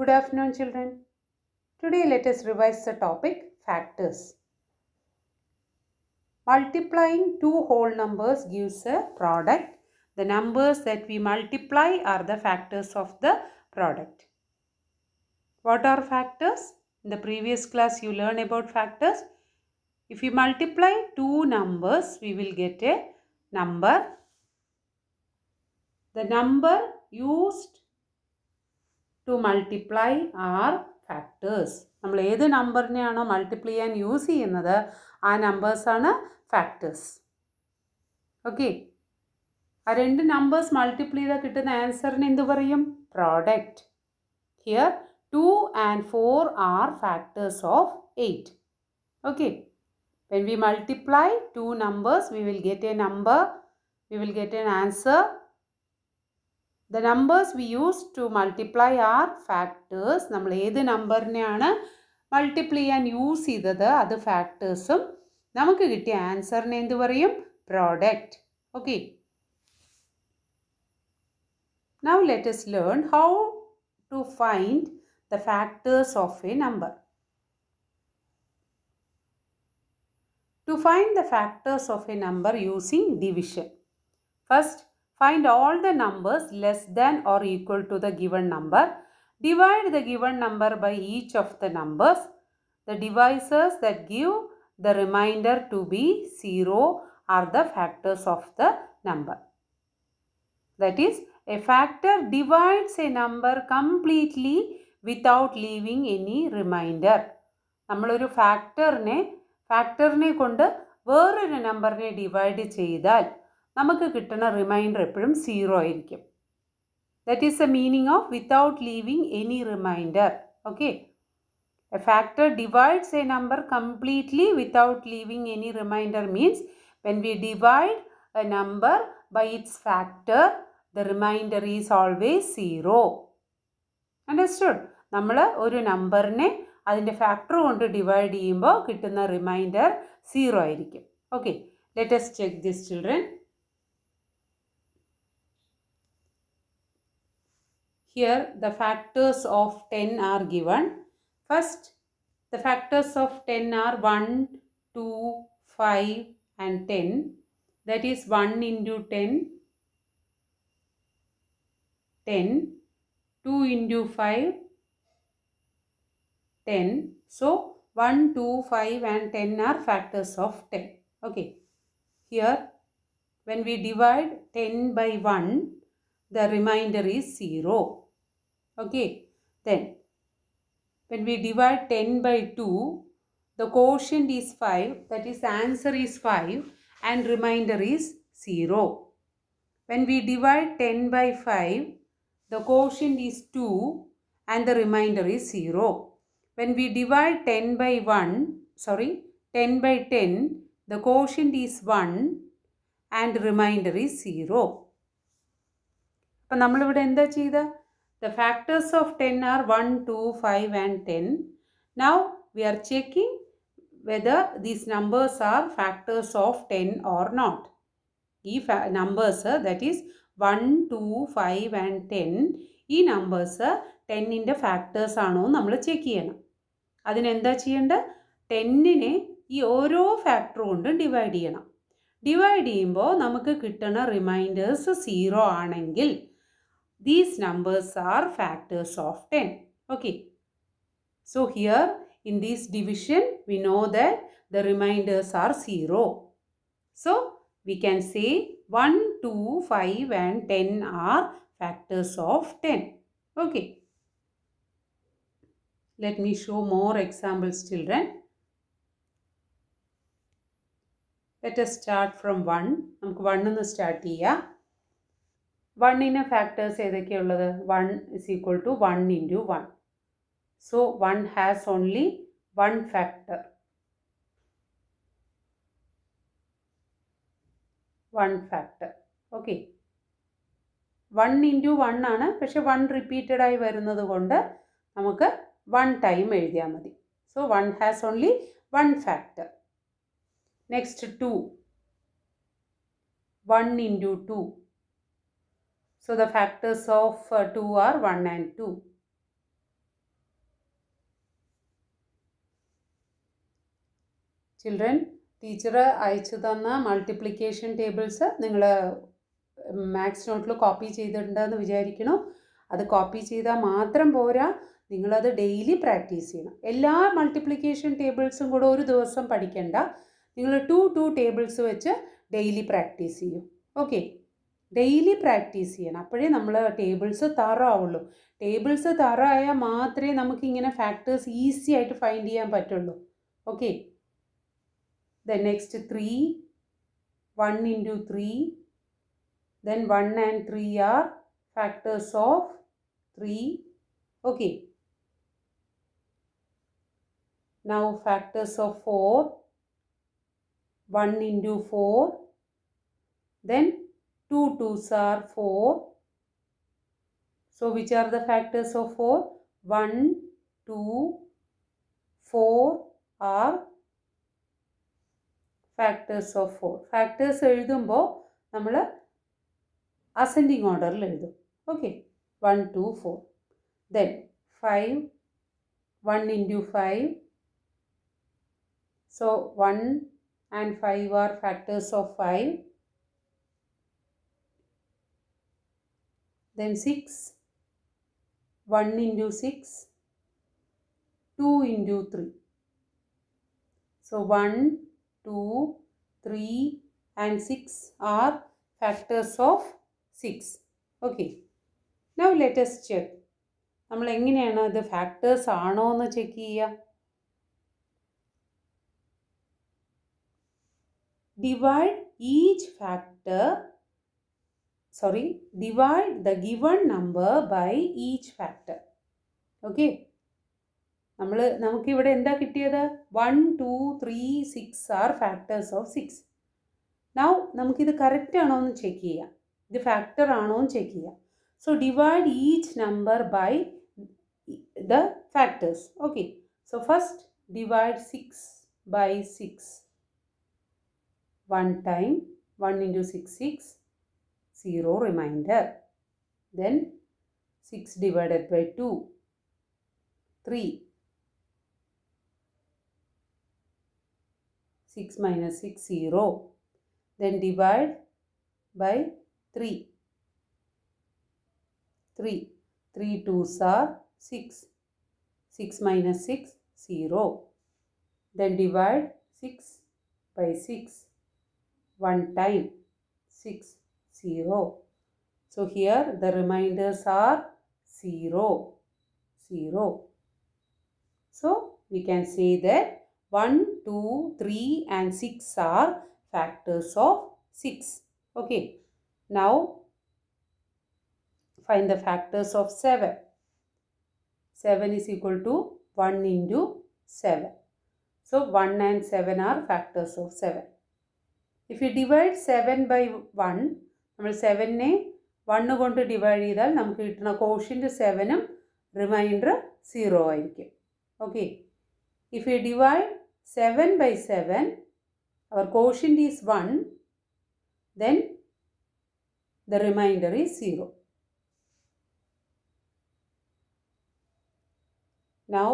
Good afternoon children. Today let us revise the topic factors. Multiplying two whole numbers gives a product. The numbers that we multiply are the factors of the product. What are factors? In the previous class you learn about factors. If we multiply two numbers, we will get a number. The number used to multiply are factors നമ്മൾ ഏത് നമ്പറിനെയാണോ multiply ചെയ്യാൻ use ചെയ്യുന്നത് ആ നമ്പേഴ്സാണ് factors okay ആ രണ്ട് numbers multiply ചെയ്താൽ കിട്ടുന്ന ആൻസറിന് എന്ത് പറയും product here two and four are factors of eight okay when we multiply two numbers we will get a number we will get an answer The numbers we use to multiply are factors. Nammal edu number neyana multiply and use idathu adu factors um namakku kittiya answer ne endu product. Okay. Now let us learn how to find the factors of a number. To find the factors of a number using division. First, Find all the numbers less than or equal to the given number. Divide the given number by each of the numbers. The divisors that give the remainder to be 0 are the factors of the number. That is, a factor divides a number completely without leaving any remainder. നമ്മളൊരു ഫാക്ടറിനെ ഫാക്ടറിനെ കൊണ്ട് വേറൊരു നമ്പറിനെ divide ചെയ്താൽ നമുക്ക് കിട്ടുന്ന reminder എപ്പോഴും zero ആയിരിക്കും that is the meaning of without leaving any remainder okay a factor divides a number completely without leaving any remainder means when we divide a number by its factor the remainder is always zero understood നമ്മൾ ഒരു നമ്പറിനെ അതിൻ്റെ factor കൊണ്ട് divide ചെയ്യുമ്പോൾ കിട്ടുന്ന remainder zero ആയിരിക്കും okay let's check this children Here the factors of 10 are given. First, the factors of 10 are 1, 2, 5 and 10. That is 1 into 10, 10, 2 into 5, 10. So, 1, 2, 5 and 10 are factors of 10. Okay. Here, when we divide 10 by 1, the remainder is 0. Okay, then when we divide 10 by 2, the quotient is 5, that is answer is 5 and remainder is 0. When we divide 10 by 5, the quotient is 2 and the remainder is 0. When we divide 10 by 1, sorry, 10 by 10, the quotient is 1 and remainder is 0. അപ്പം നമ്മളിവിടെ എന്താ ചെയ്ത the factors of ten are one two five and ten now we are checking whether these numbers are factors of ten or not ഈ numbers that is one two five and ten ഈ numbers ടെന്നിൻ്റെ factors ആണോ നമ്മൾ check ചെയ്യണം അതിനെന്താ ചെയ്യേണ്ടത് ടെന്നിനെ ഈ ഓരോ ഫാക്ടർ കൊണ്ടും ഡിവൈഡ് ചെയ്യണം ഡിവൈഡ് ചെയ്യുമ്പോൾ നമുക്ക് കിട്ടണ റിമൈൻഡേഴ്സ് സീറോ ആണെങ്കിൽ These numbers are factors of 10. Okay. So here in this division we know that the reminders are 0. So we can say 1, 2, 5 and 10 are factors of 10. Okay. Let me show more examples children. Let us start from 1. 1 ഒന്ന് start വണ്ണിന് factors ഏതൊക്കെയുള്ളത് one is equal to one into one so one has only one factor one factor okay one into one ആണ് പക്ഷെ one റിപ്പീറ്റഡായി വരുന്നത് കൊണ്ട് നമുക്ക് one time എഴുതിയാൽ മതി so one has only one factor next two one into two So the factors of 2 uh, are 1 and 2. Children teacher അയച്ചു തന്ന multiplication tables നിങ്ങൾ മാത്സ് നോട്ടിൽ കോപ്പി ചെയ്തിട്ടുണ്ടെന്ന് വിചാരിക്കണം അത് കോപ്പി ചെയ്താൽ മാത്രം പോരാ നിങ്ങളത് ഡെയിലി പ്രാക്ടീസ് ചെയ്യണം എല്ലാ മൾട്ടിപ്ലിക്കേഷൻ ടേബിൾസും കൂടെ ഒരു ദിവസം പഠിക്കണ്ട നിങ്ങൾ ടു ടു ടേബിൾസ് വെച്ച് ഡെയിലി പ്രാക്ടീസ് ചെയ്യും ഓക്കെ ഡെയിലി പ്രാക്ടീസ് ചെയ്യണം അപ്പോഴേ നമ്മൾ ടേബിൾസ് തറാവുള്ളൂ ടേബിൾസ് തറായാൽ മാത്രമേ നമുക്ക് ഇങ്ങനെ ഫാക്ടേഴ്സ് ഈസി ആയിട്ട് ഫൈൻഡ് ചെയ്യാൻ പറ്റുള്ളൂ okay then next three one into three then one and three are factors of three okay now factors of four one into four then 2 twos are 4. So which are the factors of 4? 1, 2, 4 are factors of 4. Factors are eludhumbo, nammala ascending order eludhum. Okay. 1, 2, 4. Then 5, 1 into 5. So 1 and 5 are factors of 5. then 6 1 into 6 2 into 3 so 1 2 3 and 6 are factors of 6 okay now let us check നമ്മൾ എങ്ങനെയാണ് ഇത് factors ആണോ എന്ന് check ചെയ്യുക divide each factor sorry, divide the given number by each factor. Okay. നമ്മൾ നമുക്കിവിടെ എന്താ കിട്ടിയത് one two three six are factors of six now നമുക്കിത് കറക്റ്റ് ആണോ എന്ന് ചെക്ക് ചെയ്യാം ഇത് ഫാക്ടർ ആണോ എന്ന് ചെക്ക് ചെയ്യാം so divide each number by the factors okay so first divide six by six one time one into six six 0 remainder. Then 6 divided by 2, 3. 6 minus 6, 0. Then divide by 3. 3. 3 2s are 6. 6 minus 6, 0. Then divide 6 by 6. 1 time 6 0. So here the reminders are 0, 0. So we can say that 1, 2, 3 and 6 are factors of 6. Okay. Now find the factors of 7. 7 is equal to 1 into 7. So 1 and 7 are factors of 7. If you divide 7 by 1, మన 7 ని 1 తో divide divided నాకు ఎంత quotient 7 um remainder 0 అయికి okay if you divide 7 by 7 our quotient is 1 then the remainder is 0 now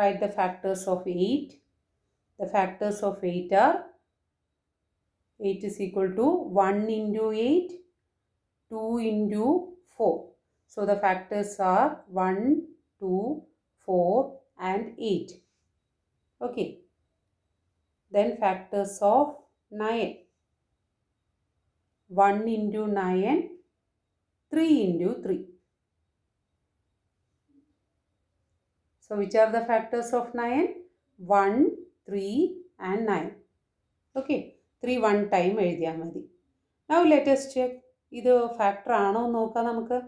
write the factors of 8 the factors of 8 are 8 = 1 * 8 2 into 4. So the factors are 1, 2, 4 and 8. Okay. Then factors of 9. 1 into 9, 3 into 3. So which are the factors of 9? 1, 3 and 9. Okay. 3 one time എഴുതിയാൽ Now let us check. ഇത് factor ആണോ എന്ന് നോക്കാം നമുക്ക്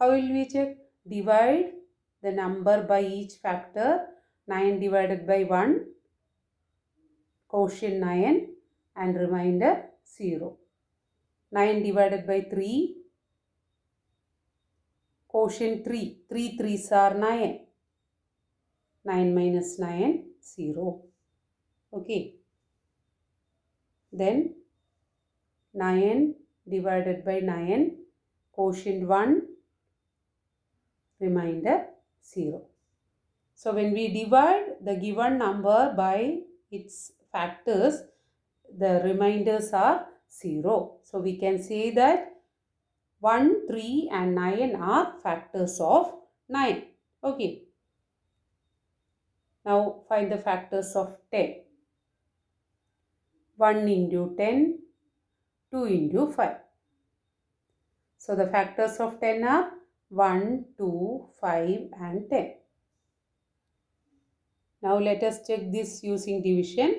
how will we check divide the number by each factor nine divided by one quotient nine and remainder zero nine divided by three quotient three three three are nine nine minus nine zero okay then nine divided by 9 quotient 1 remainder 0. So when we divide the given number by its factors the remainders are 0. So we can say that 1, 3 and 9 are factors of 9. Okay. Now find the factors of 10. 1 into 10 2 into 5. So the factors of 10 are 1, 2, 5 and 10. Now let us check this using division.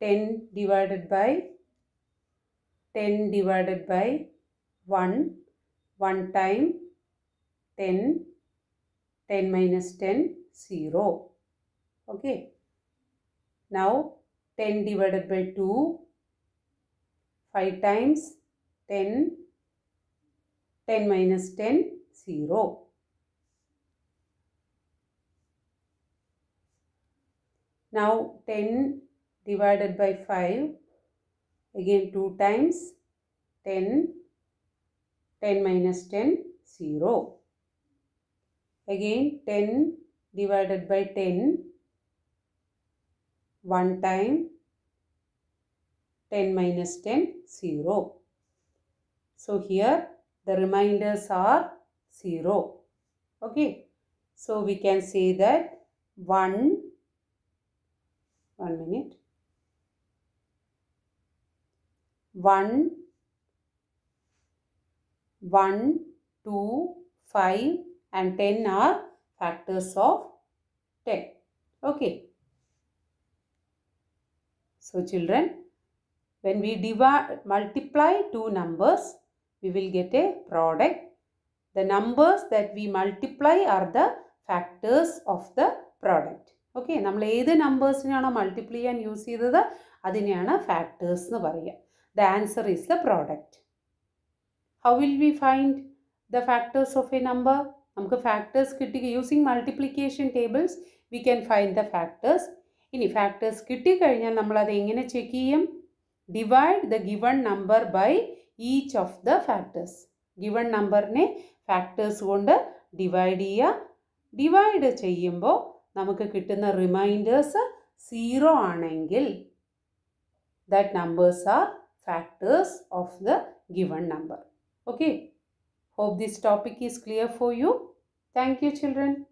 10 divided by 10 divided by 1, 1 time 10, 10 minus 10, 0. Okay. Now 10 divided by 2, 5 times 10, 10 minus 10, 0. Now 10 divided by 5, again 2 times 10, 10 minus 10, 0. Again 10 divided by 10, 1 time, 10 minus 10, 0. So here the reminders are 0. Okay. So we can say that 1, 1 minute, 1, 1, 2, 5 and 10 are factors of 10. Okay. So children, when we divide, multiply two numbers, we will get a product. The numbers that we multiply are the factors of the product. Okay നമ്മൾ ഏത് നമ്പേഴ്സിനെയാണോ multiply ചെയ്യാൻ use ചെയ്തത് അതിനെയാണ് factors എന്ന് പറയുക the answer is the product how will we find the factors of a number നമുക്ക് factors കിട്ടി using multiplication tables we can find the factors ഇനി ഫാക്ടേഴ്സ് കിട്ടിക്കഴിഞ്ഞാൽ നമ്മളത് എങ്ങനെ ചെക്ക് ചെയ്യും divide the given number by each of the factors given number factors factors divide ya divide divide ചെയ്യുമ്പോൾ നമുക്ക് reminders zero zero angle. That numbers are factors of the given number. Okay. Hope this topic is clear for you. Thank you children.